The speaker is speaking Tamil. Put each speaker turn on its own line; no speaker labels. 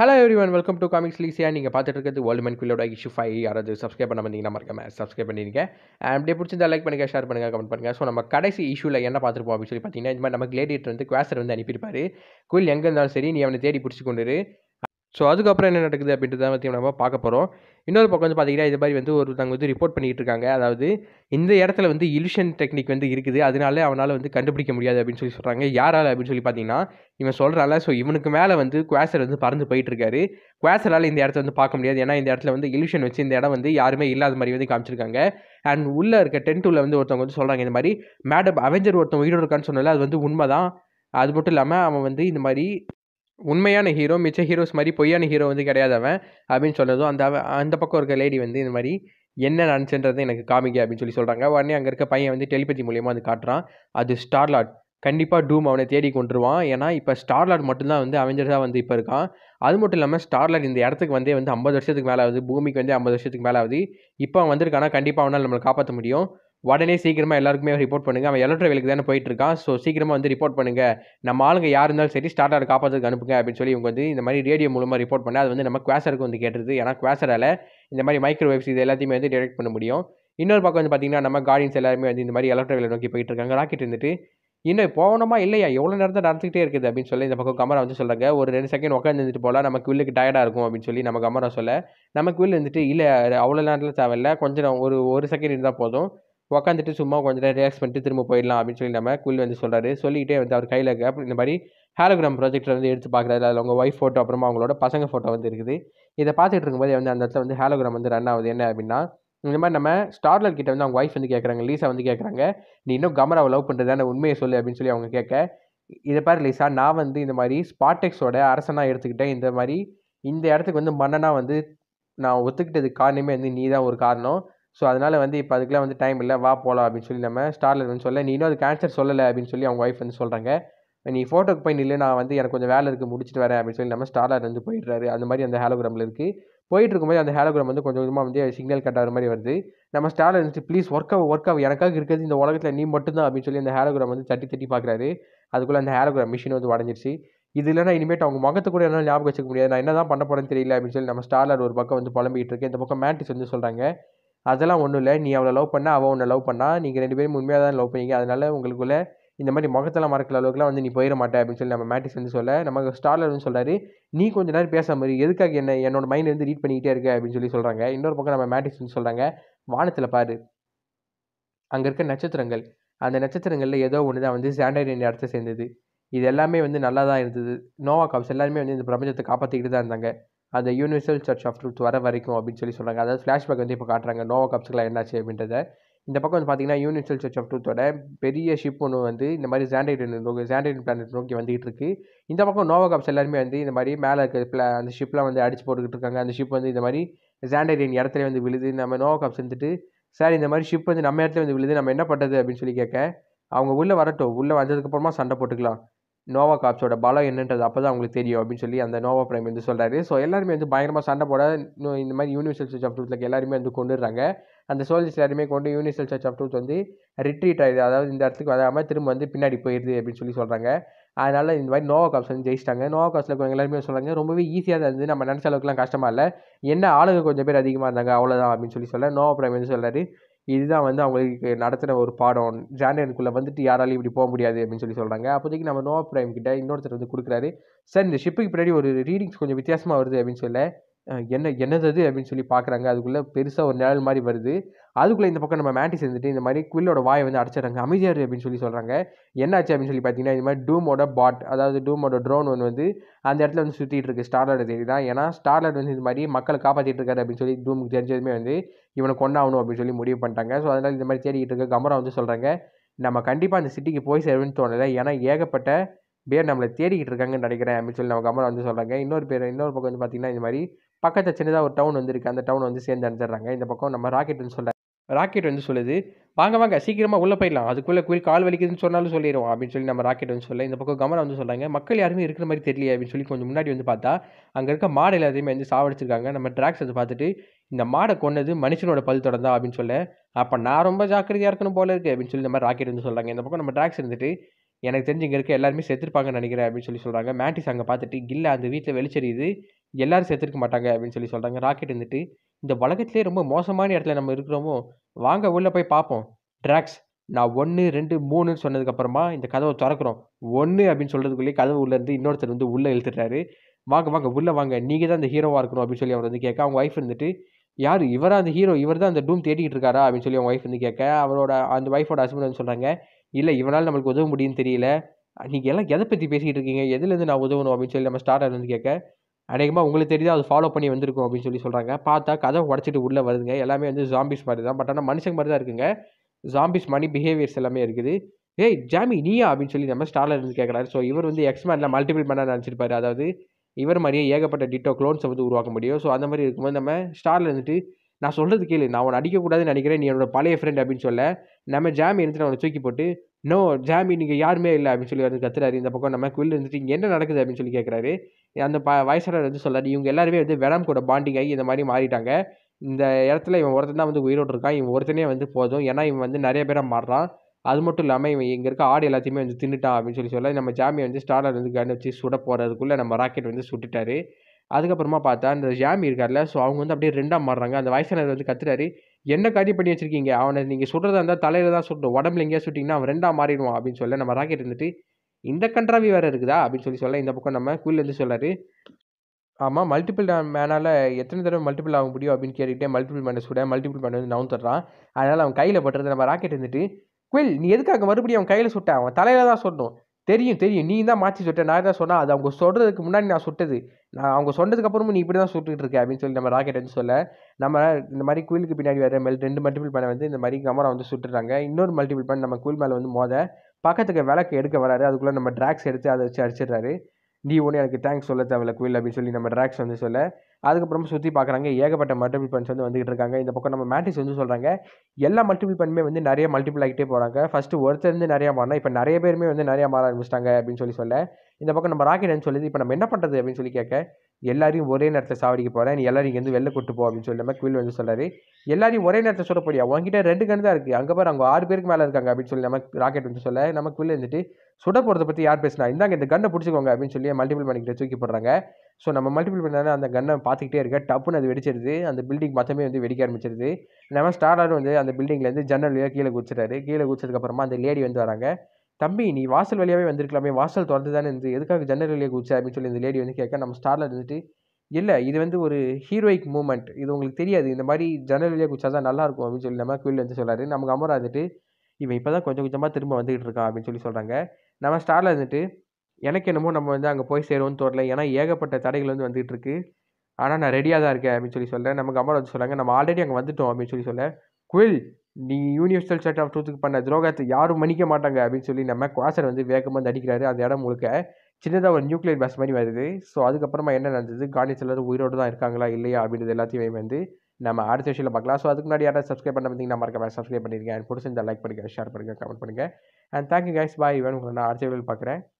hello every one welcome to comics லீஸியாக நீங்கள் பார்த்துட்டு இருக்கிறது வேர்ல்டு மென் குள்ளோட இஷ்யூ ஃபைவ் யாராவது சப்ஸ்கிரைப் பண்ண வந்தீங்கன்னா மறக்காம சப்ஸ்கிரைப் பண்ணியிருக்கேன் அப்படியே பிடிச்சிருந்தா லைக் பண்ணுங்கள் ஷேர் பண்ணுங்கள் கமெண்ட் பண்ணுங்கள் ஸோ நம்ம கடைசி இஷ்யூவில் என்ன பார்த்துருப்போம் அப்படின்னு சொல்லி பார்த்தீங்கன்னா இந்த மாதிரி நம்ம கிளேடியேட்டர் வந்து குவாசர் வந்து அனுப்பியிருப்பாரு குயில் எங்கே இருந்தாலும் சரி நீ அவனை தேடி பிடிச்சி கொண்டு ஸோ அதுக்கப்புறம் என்ன நடக்குது அப்படின்றத தான் பற்றி நம்ம பார்க்க போகிறோம் இன்னொரு பக்கம் வந்து பார்த்தீங்கன்னா இது மாதிரி வந்து ஒருத்தவங்க வந்து ரிப்போர்ட் பண்ணிகிட்டு இருக்காங்க அதாவது இந்த இடத்துல வந்து இலிஷன் டெக்னிக் வந்து இருக்குது அதனால அவனால் வந்து கண்டுபிடிக்க முடியாது அப்படின்னு சொல்லி சொல்கிறாங்க யாரால் அப்படின்னு சொல்லி பார்த்தீங்கன்னா இவன் சொல்கிறால ஸோ இவனுக்கு மேலே வந்து குவாசர் வந்து பறந்து போயிட்டுருக்காரு குவாசரால் இந்த இடத்த வந்து பார்க்க முடியாது ஏன்னா இந்த இடத்துல வந்து இலிஷன் வச்சு இந்த இடம் வந்து யாருமே இல்லாத மாதிரி வந்து காமிச்சிருக்காங்க அண்ட் உள்ளே இருக்க உள்ள வந்து ஒருத்தவங்க வந்து சொல்கிறாங்க இந்த மாதிரி மேடம் அவெஞ்சர் ஒருத்தன் உயிரோடு இருக்கான்னு சொன்னால அது வந்து உண்மை தான் அது மட்டும் இல்லாமல் அவன் வந்து இந்த மாதிரி உண்மையான ஹீரோ மிச்ச ஹீரோஸ் மாதிரி பொய்யான ஹீரோ வந்து கிடையாது அவன் அப்படின்னு சொன்னதும் அந்த அந்த பக்கம் இருக்க லேடி வந்து இந்த மாதிரி என்ன நடந்துன்றதை எனக்கு காமிக்க அப்படின்னு சொல்லி சொல்கிறாங்க உடனே அங்கே இருக்க பையன் வந்து டெலிபதி மூலியமாக வந்து காட்டுறான் அது ஸ்டார்லாட் கண்டிப்பாக டூம் அவனை தேடி கொண்டுருவான் ஏன்னா இப்போ ஸ்டார்லாட் மட்டும்தான் வந்து அவெஞ்சர்ஸாக வந்து இப்போ இருக்கான் அது மட்டும் இல்லாமல் ஸ்டார்லாட் இந்த இடத்துக்கு வந்தே வந்து ஐம்பது வருஷத்துக்கு மேலே ஆகுது பூமிக்கு வந்து ஐம்பது வருஷத்துக்கு மேலே ஆகுது இப்போ அவன் வந்திருக்கானா கண்டிப்பாக அவனால் நம்மளை காப்பாற்ற முடியும் உடனே சீக்கிரமாக எல்லாருக்குமே ரிப்போர்ட் பண்ணுங்கள் அவன் எலக்ட்ரோ வேலைக்கு தானே போயிட்டுருக்கான் ஸோ சீக்கிரமாக வந்து ரிப்போர்ட் பண்ணுங்கள் நம்ம ஆளுங்க யார் இருந்தாலும் சரி ஸ்டார்ட் ஆட காப்பாற்றுக்கு அனுப்புங்க அப்படின்னு சொல்லி இவங்க வந்து இந்த மாதிரி ரேடியோ மூலமாக ரிப்போர்ட் பண்ண அது வந்து நம்ம குவாசருக்கு வந்து கேட்டுருது ஏன்னா குவாசரால் இந்த மாதிரி மைக்ரோவேவ்ஸ் இது எல்லாத்தையுமே வந்து டிடெக்ட் பண்ண முடியும் இன்னொரு பக்கம் வந்து பார்த்தீங்கன்னா நம்ம கார்டியன்ஸ் எல்லாருமே வந்து இந்த மாதிரி எலக்ட்ரோ வேலை நோக்கி போயிட்டு இருக்காங்க ராக்கெட் இருந்துட்டு இன்னும் போகணுமா இல்லையா எவ்வளோ நேரத்தை நடந்துகிட்டே இருக்குது அப்படின்னு சொல்லி இந்த பக்கம் கமரா வந்து சொல்கிறாங்க ஒரு ரெண்டு செகண்ட் உட்காந்து இருந்துட்டு போகலாம் நம்ம வில்லுக்கு டயர்டாக இருக்கும் அப்படின்னு சொல்லி நம்ம கமரா சொல்ல நமக்கு வில் இருந்துட்டு இல்லை அவ்வளோ நேரத்தில் தேவையில்லை கொஞ்சம் ஒரு ஒரு செகண்ட் இருந்தால் போதும் உட்காந்துட்டு சும்மா கொஞ்சம் நேரம் ரிலாக்ஸ் பண்ணிட்டு திரும்ப போயிடலாம் அப்படின்னு சொல்லி நம்ம குயில் வந்து சொல்கிறாரு சொல்லிக்கிட்டே வந்து அவர் கையில் இருக்க இந்த மாதிரி ஹேலோகிராம் ப்ரொஜெக்டர் வந்து எடுத்து பார்க்குறாரு அதில் அவங்க ஒய்ஃப் ஃபோட்டோ அப்புறமா அவங்களோட பசங்க ஃபோட்டோ வந்து இருக்குது இதை பார்த்துட்டு இருக்கும்போது வந்து அந்த இடத்துல வந்து ஹேலோகிராம் வந்து ரன் ஆகுது என்ன அப்படின்னா இந்த மாதிரி நம்ம ஸ்டார்லர் கிட்ட வந்து அவங்க ஒய்ஃப் வந்து கேட்குறாங்க லீசா வந்து கேட்குறாங்க நீ இன்னும் கமராவை லவ் பண்ணுறதான உண்மையை சொல்லு அப்படின்னு சொல்லி அவங்க கேட்க இதை பாரு லீசா நான் வந்து இந்த மாதிரி ஸ்பாட்டெக்ஸோட அரசனாக எடுத்துக்கிட்டேன் இந்த மாதிரி இந்த இடத்துக்கு வந்து மன்னனாக வந்து நான் ஒத்துக்கிட்டதுக்கு காரணமே வந்து நீ தான் ஒரு காரணம் ஸோ அதனால் வந்து இப்போ அதுக்கெலாம் வந்து டைம் இல்லை வா போகலாம் அப்படின்னு சொல்லி நம்ம ஸ்டாரில் வந்து சொல்ல நீ இன்னும் அது கேன்சர் சொல்லலை அப்படின்னு சொல்லி அவங்க ஒய்ஃப் வந்து சொல்கிறாங்க நீ ஃபோட்டோக்கு போய் நில்லு நான் வந்து எனக்கு கொஞ்சம் வேலை இருக்குது முடிச்சுட்டு வரேன் அப்படின்னு சொல்லி நம்ம ஸ்டாரில் வந்து போயிடுறாரு அந்த மாதிரி அந்த ஹேலோகிராமில் இருக்குது போயிட்டு இருக்கும்போது அந்த ஹேலோகிராம் வந்து கொஞ்சம் கொஞ்சமாக வந்து சிக்னல் கட்டாகிற மாதிரி வருது நம்ம ஸ்டாரில் இருந்துச்சு ப்ளீஸ் ஒர்க் ஆகும் ஒர்க் ஆகும் எனக்காக இருக்கிறது இந்த உலகத்தில் நீ மட்டும்தான் அப்படின்னு சொல்லி அந்த ஹேலோகிராம் வந்து தட்டி தட்டி பார்க்குறாரு அதுக்குள்ளே அந்த ஹேலோகிராம் மிஷின் வந்து உடஞ்சிருச்சு இது இல்லைனா இனிமேட்டு அவங்க முகத்து கூட என்னால் ஞாபகம் வச்சுக்க முடியாது நான் என்ன தான் பண்ண போகிறேன்னு தெரியல அப்படின்னு சொல்லி நம்ம ஸ்டார்லர் ஒரு பக்கம் வந்து புலம்பிகிட்டு இருக்கேன் இந்த பக்கம் மேட்டிஸ் வந்து சொல்கிறாங்க அதெல்லாம் ஒன்றும் இல்லை நீ அவளை லவ் பண்ணால் அவள் உன்னை லவ் பண்ணால் நீங்கள் ரெண்டு பேரும் உண்மையாக தான் லவ் பண்ணிங்க அதனால உங்களுக்குள்ளே இந்த மாதிரி முகத்தெல்லாம் மறக்கிற அளவுக்குலாம் வந்து நீ போயிட மாட்டேன் அப்படின்னு சொல்லி நம்ம மேட்டிஸ் வந்து சொல்ல நமக்கு ஸ்டார்லர் வந்து சொல்கிறாரு நீ கொஞ்ச நேரம் பேச மாதிரி எதுக்காக என்ன என்னோட மைண்ட் வந்து ரீட் பண்ணிக்கிட்டே இருக்க அப்படின்னு சொல்லி சொல்கிறாங்க இன்னொரு பக்கம் நம்ம மேட்டிக்ஸ் வந்து சொல்கிறாங்க வானத்தில் பாரு அங்கே இருக்க நட்சத்திரங்கள் அந்த நட்சத்திரங்களில் ஏதோ ஒன்று தான் வந்து சாண்டர் இந்த இடத்த சேர்ந்தது இது எல்லாமே வந்து நல்லா தான் இருந்தது நோவா காப்ஸ் எல்லாருமே வந்து இந்த பிரபஞ்சத்தை காப்பாற்றிக்கிட்டு தான் இருந்தாங்க அந்த யூனிவர்சல் சர்ச் ஆஃப் ட்ரூத் வர வரைக்கும் அப்படின்னு சொல்லி சொல்கிறாங்க அதாவது ஃப்ளாஷ்பேக் வந்து இப்போ காட்டுறாங்க நோவா கப்ஸ்க்குலாம் என்னாச்சு அப்படின்றத இந்த பக்கம் வந்து பார்த்தீங்கன்னா யூனிவர்சல் சர்ச் ஆஃப் ட்ரூத்தோட பெரிய ஷிப் ஒன்று வந்து இந்த மாதிரி ஜாண்டைட் நோக்கி ஜாண்டைட் பிளானட் நோக்கி வந்துகிட்டு இருக்கு இந்த பக்கம் நோவா கப்ஸ் எல்லாருமே வந்து இந்த மாதிரி மேலே இருக்க அந்த ஷிப்லாம் வந்து அடிச்சு போட்டுக்கிட்டு இருக்காங்க அந்த ஷிப் வந்து இந்த மாதிரி ஜாண்டைடின் இடத்துல வந்து விழுது நம்ம நோவா கப்ஸ் வந்துட்டு சார் இந்த மாதிரி ஷிப் வந்து நம்ம இடத்துல வந்து விழுது நம்ம என்ன பண்ணுறது அப்படின்னு சொல்லி கேட்க அவங்க உள்ளே வரட்டும் உள்ளே வந்ததுக்கப்புறமா சண்டை போட்டுக்கலாம் நோவா காப்ஸோட பலம் என்னன்றது அப்போ தான் அவங்களுக்கு தெரியும் அப்படின்னு சொல்லி அந்த நோவா பிரைம் வந்து சொல்கிறாரு ஸோ எல்லாருமே வந்து பயங்கரமாக சண்டை போட இந்த மாதிரி யூனிவர்சல் சர்ச் ஆஃப் ட்ரூத்தில் எல்லாருமே வந்து கொண்டுடுறாங்க அந்த சோல்ஜர்ஸ் எல்லாருமே கொண்டு யூனிவர்சல் சர்ச் ஆஃப் ட்ரூத் வந்து ரிட்ரீட் ஆகிடுது அதாவது இந்த இடத்துக்கு வராமல் திரும்ப வந்து பின்னாடி போயிடுது அப்படின்னு சொல்லி சொல்கிறாங்க அதனால் இந்த மாதிரி நோவா காப்ஸ் வந்து ஜெயிச்சிட்டாங்க நோவா காப்ஸில் இருக்கிறவங்க எல்லாருமே சொல்கிறாங்க ரொம்பவே ஈஸியாக தான் நம்ம நினச்ச அளவுக்குலாம் கஷ்டமாக இல்லை என்ன ஆளுங்க கொஞ்சம் பேர் அதிகமாக இருந்தாங்க அவ்வளோதான் அப்படின்னு சொல்லி சொல்ல நோவா பிரைம் வந்து சொல்கிறாரு இதுதான் வந்து அவங்களுக்கு நடத்தின ஒரு பாடம் ஜான்டனுக்குள்ளே வந்துட்டு யாராலையும் இப்படி போக முடியாது அப்படின்னு சொல்லி சொல்கிறாங்க அப்போதைக்கு நம்ம நோவா பிரைம் கிட்ட இன்னொருத்தர் வந்து கொடுக்குறாரு சார் இந்த ஷிப்புக்கு பின்னாடி ஒரு ரீடிங்ஸ் கொஞ்சம் வித்தியாசமாக வருது அப்படின்னு சொல்ல என்ன என்னது அது அப்படின்னு சொல்லி பார்க்குறாங்க அதுக்குள்ளே பெருசாக ஒரு நிழல் மாதிரி வருது அதுக்குள்ளே இந்த பக்கம் நம்ம மேட்டி சேர்ந்துட்டு இந்த மாதிரி குவில்லோட வாயை வந்து அடைச்சிடுறாங்க அமைதியாரு அப்படின்னு சொல்லி சொல்கிறாங்க என்னாச்சு அப்படின்னு சொல்லி பார்த்தீங்கன்னா இந்த மாதிரி டூமோட பாட் அதாவது டூமோட ட்ரோன் ஒன்று வந்து அந்த இடத்துல வந்து சுற்றிட்டு இருக்கு ஸ்டார்லாட் தேடி தான் ஏன்னா ஸ்டார்லாட் வந்து இந்த மாதிரி மக்களை காப்பாற்றிட்டு இருக்காரு அப்படின்னு சொல்லி டூமுக்கு தெரிஞ்சதுமே வந்து இவனை கொண்டாகணும் அப்படின்னு சொல்லி முடிவு பண்ணிட்டாங்க ஸோ அதனால் இந்த மாதிரி தேடிக்கிட்டு இருக்க கமரா வந்து சொல்கிறாங்க நம்ம கண்டிப்பாக அந்த சிட்டிக்கு போய் சேருன்னு தோணலை ஏன்னா ஏகப்பட்ட பேர் நம்மளை தேடிக்கிட்டு இருக்காங்கன்னு நினைக்கிறேன் அப்படின்னு சொல்லி நம்ம கமரா வந்து சொல்கிறாங்க இன்னொரு பேர் இன்னொரு பக்கம் வந்து பார்த்திங்கன்னா இந்த மாதிரி பக்கத்தில் சின்னதாக ஒரு டவுன் வந்துருக்கு அந்த டவுன் வந்து சேர்ந்து அடைஞ்சிடுறாங்க இந்த பக்கம் நம்ம ராக்கெட்னு சொல்ல ராக்கெட் வந்து சொல்லுது வாங்க வாங்க சீக்கிரமாக உள்ளே போயிடலாம் அதுக்குள்ளே குயில் கால் வலிக்குதுன்னு சொன்னாலும் சொல்லிடுவோம் அப்படின்னு சொல்லி நம்ம ராக்கெட் வந்து சொல்ல இந்த பக்கம் கவனம் வந்து சொல்கிறாங்க மக்கள் யாருமே இருக்கிற மாதிரி தெரியல அப்படின்னு சொல்லி கொஞ்சம் முன்னாடி வந்து பார்த்தா அங்கே இருக்க மாடு எல்லாத்தையுமே வந்து சாவடிச்சிருக்காங்க நம்ம ட்ராக்ஸ் வந்து பார்த்துட்டு இந்த மாடை கொண்டது மனுஷனோட பல் தொடர்ந்தா அப்படின்னு சொல்ல அப்போ நான் ரொம்ப ஜாக்கிரதையாக இருக்கணும் போல இருக்குது அப்படின்னு சொல்லி இந்த மாதிரி ராக்கெட் வந்து சொல்கிறாங்க இந்த பக்கம் நம்ம ட்ராக்ஸ் இருந்துட்டு எனக்கு தெரிஞ்சு இங்கே இருக்க எல்லாருமே செத்துருப்பாங்கன்னு நினைக்கிறேன் அப்படின்னு சொல்லி சொல்கிறாங்க மேட்டிஸ் அங்கே பார்த்துட்டு இல்லை அந்த வீட்டில் வெளிச்சரியுது எல்லாரும் செத்துருக்க மாட்டாங்க அப்படின்னு சொல்லி சொல்கிறாங்க ராக்கெட் இருந்துட்டு இந்த உலகத்திலே ரொம்ப மோசமான இடத்துல நம்ம இருக்கிறோமோ வாங்க உள்ளே போய் பார்ப்போம் ட்ராக்ஸ் நான் ஒன்று ரெண்டு மூணுன்னு சொன்னதுக்கப்புறமா இந்த கதவை திறக்கிறோம் ஒன்று அப்படின்னு சொல்கிறதுக்குள்ளேயே கதவு உள்ளேருந்து இன்னொருத்தர் வந்து உள்ளே எழுத்துறாரு வாங்க வாங்க உள்ளே வாங்க நீங்கள் தான் அந்த ஹீரோவாக இருக்கணும் அப்படின்னு சொல்லி அவர் வந்து கேட்க அவங்க ஒய்ஃப் இருந்துட்டு யார் இவராக அந்த ஹீரோ இவர் தான் அந்த டூம் தேடிக்கிட்டு இருக்காரா அப்படின்னு சொல்லி அவங்க ஒய்ஃப் வந்து கேட்க அவரோட அந்த ஒய்ஃபோட ஹஸ்பண்ட் வந்து சொல்கிறாங்க இல்லை இவனால் நம்மளுக்கு உதவ முடியும்னு தெரியல நீங்கள் எல்லாம் எதை பற்றி பேசிக்கிட்டு இருக்கீங்க எதுலேருந்து நான் உதவணும் அப்படின்னு சொல்லி நம்ம ஸ்டார்டர் வந்து கேட்க அநேகமாக உங்களுக்கு தெரியுது அது ஃபாலோ பண்ணி வந்திருக்கும் அப்படின்னு சொல்லி சொல்கிறாங்க பார்த்தா கதை உடச்சிட்டு உள்ளே வருதுங்க எல்லாமே வந்து ஜாம்பிஸ் மாதிரி தான் பட் ஆனால் மனுஷங்க மாதிரி தான் இருக்குங்க ஜாம்பிஸ் மணி பிஹேவியர்ஸ் எல்லாமே இருக்குது ஏய் ஜாமி நீயா அப்படின்னு சொல்லி நம்ம ஸ்டாரில் இருந்து கேட்குறாரு ஸோ இவர் வந்து எக்ஸ்மேனில் மல்டிபிள் மேனாக நினச்சிருப்பாரு அதாவது இவர் மாதிரியே ஏகப்பட்ட டிட்டோ க்ளோன்ஸை வந்து உருவாக்க முடியும் ஸோ அந்த மாதிரி இருக்கும்போது நம்ம ஸ்டாரில் இருந்துட்டு நான் சொல்கிறது கேளு நான் உன்னை அடிக்கக்கூடாதுன்னு நினைக்கிறேன் நீ என்னோட பழைய ஃப்ரெண்ட் அப்படின்னு சொல்ல நம்ம ஜாமி இருந்துட்டு அவனை தூக்கி போட்டு நோ ஜாமி நீங்கள் யாருமே இல்லை அப்படின்னு சொல்லி வந்து கத்துறாரு இந்த பக்கம் நம்ம குயில் இருந்துட்டு இங்கே என்ன நடக்குது அப்படின்னு சொல்லி கேட்குறாரு அந்த ப வயசானவர் வந்து சொல்கிறாரு இவங்க எல்லாருமே வந்து வெனம் கூட பாண்டிங் ஆகி இந்த மாதிரி மாறிட்டாங்க இந்த இடத்துல இவன் ஒருத்தன் தான் வந்து உயிரோடு இருக்கான் இவன் ஒருத்தனே வந்து போதும் ஏன்னா இவன் வந்து நிறைய பேரை மாறுறான் அது மட்டும் இல்லாமல் இவன் இங்கே இருக்க ஆடு எல்லாத்தையுமே வந்து தின்னுட்டான் அப்படின்னு சொல்லி சொல்ல நம்ம ஜாமியை வந்து ஸ்டாலர் வந்து கன் வச்சு சுட போகிறதுக்குள்ளே நம்ம ராக்கெட் வந்து சுட்டுட்டாரு அதுக்கப்புறமா பார்த்தா அந்த ஜாமி இருக்கார்ல ஸோ அவங்க வந்து அப்படியே ரெண்டாக மாறுறாங்க அந்த வயசானவர் வந்து கத்துறாரு என்ன காட்டி பண்ணி வச்சிருக்கீங்க அவனை நீங்கள் சுடுறதா இருந்தால் தலையில் தான் சுட்டணும் உடம்புல எங்கேயா சுட்டிங்கன்னா அவன் ரெண்டாக மாறிடுவான் அப்படின்னு சொல்ல நம்ம ராக்கெட் இருந்துட்டு இந்த கண்ட்ராவி வேறு இருக்குதா அப்படின்னு சொல்லி சொல்ல இந்த பக்கம் நம்ம இருந்து சொல்லாரு ஆமாம் மல்டிபிள் மேனால் எத்தனை தடவை மல்டிபிள் ஆக முடியும் அப்படின்னு கேட்டுக்கிட்டே மல்டிபிள் மேனை சுட மல்டிபிள் மேன் வந்து நவுன் தர்றான் அதனால் அவன் கையில் பட்டுறது நம்ம ராக்கெட் இருந்துட்டு குயில் நீ எதுக்காக மறுபடியும் அவன் கையில் சுட்டான் அவன் தலையில் தான் சொல்லணும் தெரியும் தெரியும் நீ தான் மாற்றி சுட்ட நான் தான் சொன்னால் அது அவங்க சொல்கிறதுக்கு முன்னாடி நான் சுட்டது நான் அவங்க சொன்னதுக்கப்புறமும் நீ இப்படி தான் சுட்டுட்டு இருக்க அப்படின்னு சொல்லி நம்ம ராக்கெட் வந்து சொல்ல நம்ம இந்த மாதிரி குயிலுக்கு பின்னாடி வேறு மெல் ரெண்டு மல்டிபிள் பண்ணை வந்து இந்த மாதிரி கமரா வந்து சுட்டுறாங்க இன்னொரு மல்டிபிள் பண்ண நம்ம குயில் மேலே வந்து மோத பக்கத்துக்கு விளக்கு எடுக்க வராது அதுக்குள்ளே நம்ம ட்ராக்ஸ் எடுத்து அதை வச்சு அடிச்சிடுறாரு நீ ஒன்று எனக்கு தேங்க்ஸ் சொல்ல தேவையில்ல குயில் அப்படின்னு சொல்லி நம்ம ட்ராக்ஸ் வந்து சொல்ல அதுக்கப்புறம் சுற்றி பார்க்குறாங்க ஏகப்பட்ட மல்டிபிள் பன்ஸ் வந்து வந்துகிட்டு இருக்காங்க இந்த பக்கம் நம்ம மேட்ரிக்ஸ் வந்து சொல்கிறாங்க எல்லா மல்டிபிள் பண்ணுமே வந்து நிறைய மல்டிபிள் ஆகிட்டே போகிறாங்க ஃபஸ்ட்டு ஒருத்தர் வந்து நிறையா மாறினா இப்போ நிறைய பேருமே வந்து நிறையா மாற ஆரம்பிச்சிட்டாங்க அப்படின்னு சொல்லி சொல்ல இந்த பக்கம் நம்ம ராக்கெட் என்ன சொல்லுது இப்போ நம்ம என்ன பண்ணுறது அப்படின்னு சொல்லி கேட்க எல்லாரையும் ஒரே நேரத்தில் சாவடிக்க போகிறேன் நீ எல்லாரும் இங்கேருந்து வெளில கூட்டு போ அப்படின்னு சொல்லி நம்ம குயில் வந்து சொல்கிறாரு எல்லாரையும் ஒரே நேரத்தில் சுடப்படியா உங்ககிட்ட ரெண்டு கண் தான் இருக்குது அங்கே பாரு அவங்க ஆறு பேருக்கு மேலே இருக்காங்க அப்படின்னு சொல்லி நம்ம ராக்கெட் வந்து சொல்ல நம்ம வெளில இருந்துட்டு சுட போகிறத பற்றி யார் பேசினா இந்தாங்க இந்த கண்ணை பிடிச்சிக்கோங்க அப்படின்னு சொல்லி மல்டிபிள் பண்ணிக்கிட்ட தூக்கி போடுறாங்க ஸோ நம்ம மல்டிபிள் பண்ணாலும் அந்த கண்ணை பார்த்துக்கிட்டே இருக்க டப்புன்னு அது வெடிச்சிருது அந்த பில்டிங் மொத்தமே வந்து வெடிக்க ஆரம்பிச்சிருது நம்ம ஸ்டார்டர் வந்து அந்த பில்டிங்லேருந்து ஜன்னல் கீழே குதிச்சிட்டாரு கீழே குதிச்சதுக்கப்புறமா அந்த லேடி வந்து வராங்க தம்பி நீ வாசல் வழியாகவே வந்திருக்கலாமே வாசல் திறந்து தானே இருந்து எதுக்காக ஜன்னல் வழியாக குதிச்சா அப்படின்னு சொல்லி இந்த லேடி வந்து கேட்க நம்ம ஸ்டாரில் இருந்துட்டு இல்லை இது வந்து ஒரு ஹீரோயிக் மூமெண்ட் இது உங்களுக்கு தெரியாது இந்த மாதிரி ஜன்னல் வழியாக குச்சா தான் நல்லாயிருக்கும் அப்படின்னு சொல்லி நம்ம குயில் வந்து சொல்கிறாரு நமக்கு அமரா வந்துட்டு இவன் இப்போ தான் கொஞ்சம் கொஞ்சமாக திரும்ப வந்துகிட்டு இருக்கான் அப்படின்னு சொல்லி சொல்கிறாங்க நம்ம ஸ்டாரில் இருந்துட்டு எனக்கு என்னமோ நம்ம வந்து அங்கே போய் சேருவோம்னு தோரலை ஏன்னா ஏகப்பட்ட தடைகள் வந்து வந்துகிட்டு இருக்கு ஆனால் நான் ரெடியாக தான் இருக்கேன் அப்படின்னு சொல்லி சொல்கிறேன் நமக்கு அமரா வந்து சொல்கிறாங்க நம்ம ஆல்ரெடி அங்கே வந்துட்டோம் அப்படின்னு சொல்லி சொல்ல குயில் நீ யூனிவர்சல் சர்ட் ஆஃப் ட்ரூத்துக்கு பண்ண துரோகத்தை யாரும் மன்னிக்க மாட்டாங்க அப்படின்னு சொல்லி நம்ம குவாசர் வந்து வேகமாக வந்து அடிக்கிறாரு அந்த இடம் முழுக்க சின்னதாக ஒரு நியூக்ளியர் பேஸ் மாதிரி வருது ஸோ அதுக்கப்புறமா என்ன நடந்தது காந்தி சிலர் உயிரோடு தான் இருக்காங்களா இல்லையா அப்படின்றது எல்லாத்தையும் வந்து நம்ம அடுத்த விஷயம் பார்க்கலாம் ஸோ அதுக்கு முன்னாடி யாராவது சப்ஸ்கிரைப் பண்ண பார்த்தீங்கன்னா மறக்காம சப்ஸ்கிரைப் பண்ணிருக்கேன் பிடிச்சிருந்தா லைக் பண்ணுங்கள் ஷேர் பண்ணுங்கள் கமெண்ட் பண்ணுங்கள் அண்ட் தேங்க்யூ கேஸ் பாய் வேணும் நான் அடுத்த வீடியோவில் பார்க்குறேன்